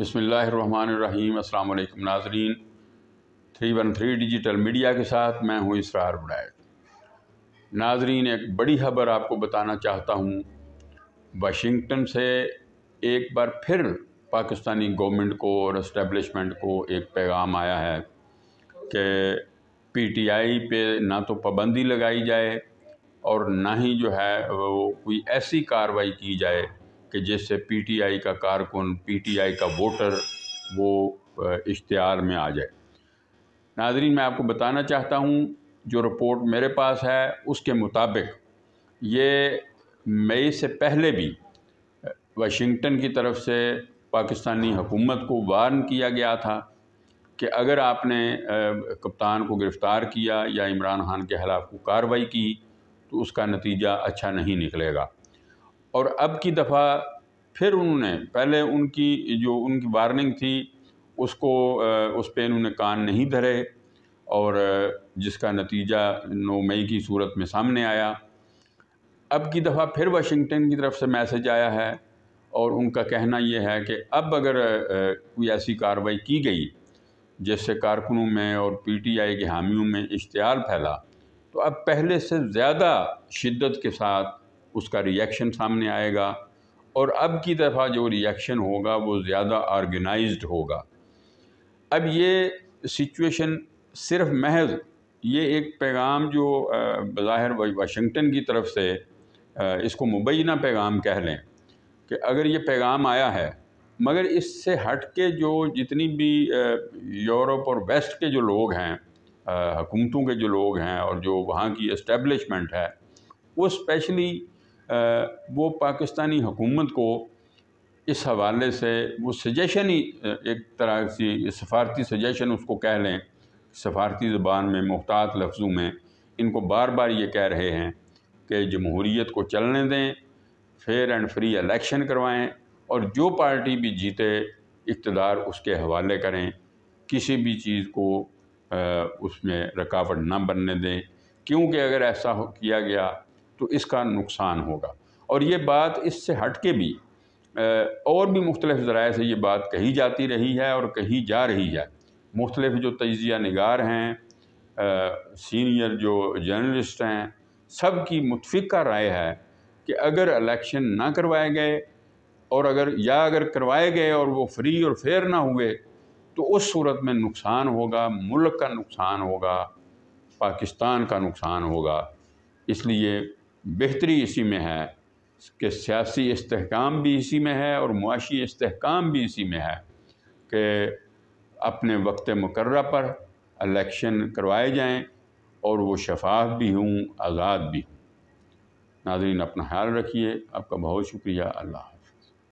बसमीम् अल्लाम नाजरीन three one three digital media के साथ मैं हूँ इसरार बुडायत नाजरीन एक बड़ी खबर आपको बताना चाहता हूँ वाशिंगटन से एक बार फिर पाकिस्तानी गवर्नमेंट को और इस्टेबलिशमेंट को एक पैगाम आया है कि पीटीआई पे ना तो पाबंदी लगाई जाए और ना ही जो है वो कोई ऐसी कार्रवाई की जाए कि जैसे पीटीआई का कारकुन पीटीआई का वोटर वो इश्तहार में आ जाए नाजरीन मैं आपको बताना चाहता हूँ जो रिपोर्ट मेरे पास है उसके मुताबिक ये मई से पहले भी वाशिंगटन की तरफ से पाकिस्तानी हुकूमत को वार्न किया गया था कि अगर आपने कप्तान को गिरफ़्तार किया या इमरान खान के खिलाफ को कार्रवाई की तो उसका नतीजा अच्छा नहीं निकलेगा और अब की दफ़ा फिर उन्होंने पहले उनकी जो उनकी वार्निंग थी उसको उस पर उन्होंने कान नहीं धरे और जिसका नतीजा नौ मई की सूरत में सामने आया अब की दफ़ा फिर वाशिंगटन की तरफ से मैसेज आया है और उनका कहना यह है कि अब अगर कोई ऐसी कार्रवाई की गई जिससे कारकुनों में और पीटीआई के हामियों में इश्तियाल फैला तो अब पहले से ज़्यादा शिद्दत के साथ उसका रिएक्शन सामने आएगा और अब की दफ़ा जो रिएक्शन होगा वो ज़्यादा ऑर्गेनाइज्ड होगा अब ये सिचुएशन सिर्फ महज ये एक पैगाम जो बाहर वाशिंगटन की तरफ से इसको मुबैना पैगाम कह लें कि अगर ये पैगाम आया है मगर इससे हट के जो जितनी भी यूरोप और वेस्ट के जो लोग हैं हुकूमतों के जो लोग हैं और जो वहाँ की इस्टेब्लिशमेंट है वो स्पेशली वो पाकिस्तानी हुकूमत को इस हवाले से वो सजेशन ही एक तरह सी सफ़ारती सजेशन उसको कह लें सफ़ारती ज़बान में मुख्तात लफ्ज़ों में इनको बार बार ये कह रहे हैं कि जमहूरीत को चलने दें फेयर एंड फ्री इलेक्शन करवाएं और जो पार्टी भी जीते इकतदार उसके हवाले करें किसी भी चीज़ को उसमें रुकावट ना बनने दें क्योंकि अगर ऐसा किया गया तो इसका नुकसान होगा और ये बात इससे हट के भी और भी मुख्तलिफ ज़राए से ये बात कही जाती रही है और कही जा रही है मुख्तलिफ जो तजिया नगार हैं सीनियर जो जर्नलिस्ट हैं सब की मुतफ़ा राय है कि अगर इलेक्शन ना करवाए गए और अगर या अगर करवाए गए और वो फ्री और फेयर ना हुए तो उस सूरत में नुकसान होगा मुल्क का नुकसान होगा पाकिस्तान का नुकसान होगा इसलिए बेहतरी इसी में है कि सियासी इसकाम भी इसी में है और मुआशी इसकाम भी इसी में है कि अपने वक्त मुकर्रा पर इलेक्शन करवाए जाएँ और वो शफाफ भी हूँ आज़ाद भी हूँ नाजरीन अपना ख्याल रखिए आपका बहुत शुक्रिया अल्लाह